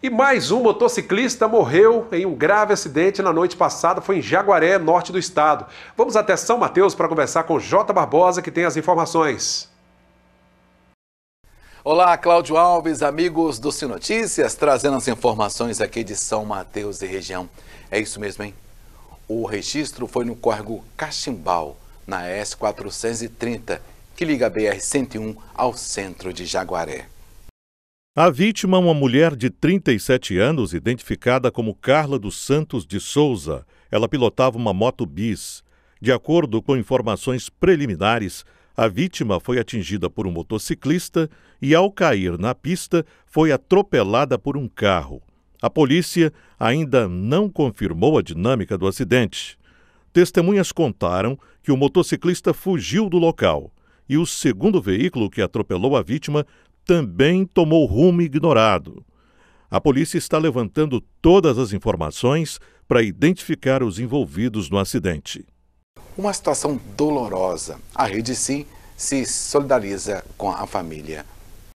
E mais um motociclista morreu em um grave acidente na noite passada, foi em Jaguaré, norte do estado. Vamos até São Mateus para conversar com J. Barbosa, que tem as informações. Olá, Cláudio Alves, amigos do Sinotícias, trazendo as informações aqui de São Mateus e região. É isso mesmo, hein? O registro foi no córrego Cachimbal, na S430, que liga a BR-101 ao centro de Jaguaré. A vítima, é uma mulher de 37 anos, identificada como Carla dos Santos de Souza, ela pilotava uma moto bis. De acordo com informações preliminares, a vítima foi atingida por um motociclista e, ao cair na pista, foi atropelada por um carro. A polícia ainda não confirmou a dinâmica do acidente. Testemunhas contaram que o motociclista fugiu do local e o segundo veículo que atropelou a vítima também tomou rumo ignorado. A polícia está levantando todas as informações para identificar os envolvidos no acidente. Uma situação dolorosa. A Rede Sim se solidariza com a família